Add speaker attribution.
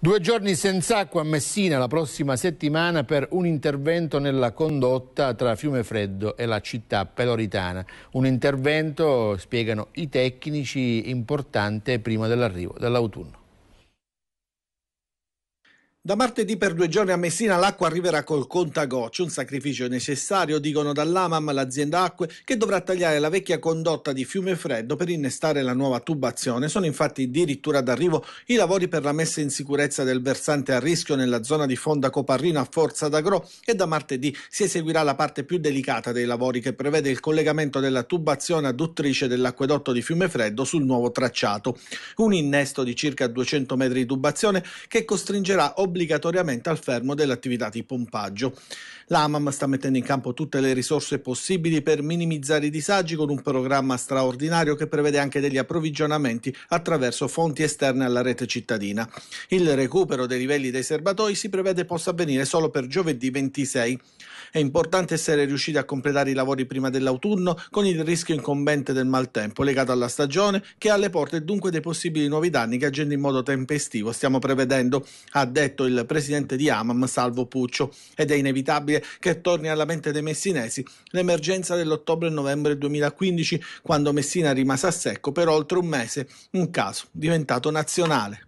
Speaker 1: Due giorni senza acqua a Messina la prossima settimana per un intervento nella condotta tra Fiume Freddo e la città peloritana. Un intervento, spiegano i tecnici, importante prima dell'arrivo dell'autunno.
Speaker 2: Da martedì per due giorni a Messina l'acqua arriverà col contagoccio, un sacrificio necessario, dicono dall'AMAM l'azienda acque, che dovrà tagliare la vecchia condotta di Fiume Freddo per innestare la nuova tubazione. Sono infatti addirittura d'arrivo i lavori per la messa in sicurezza del versante a rischio nella zona di Fonda Coparrino a Forza d'Agro e da martedì si eseguirà la parte più delicata dei lavori che prevede il collegamento della tubazione adduttrice dell'acquedotto di Fiume Freddo sul nuovo tracciato. Un innesto di circa 200 metri di tubazione che costringerà obbligatoriamente obbligatoriamente al fermo dell'attività di pompaggio. L'AMAM sta mettendo in campo tutte le risorse possibili per minimizzare i disagi con un programma straordinario che prevede anche degli approvvigionamenti attraverso fonti esterne alla rete cittadina. Il recupero dei livelli dei serbatoi si prevede possa avvenire solo per giovedì 26. È importante essere riusciti a completare i lavori prima dell'autunno con il rischio incombente del maltempo legato alla stagione che ha alle porte dunque dei possibili nuovi danni che agendo in modo tempestivo stiamo prevedendo, ha detto il presidente di Amam, Salvo Puccio, ed è inevitabile che torni alla mente dei messinesi l'emergenza dell'ottobre novembre 2015, quando Messina rimase a secco per oltre un mese, un caso diventato nazionale.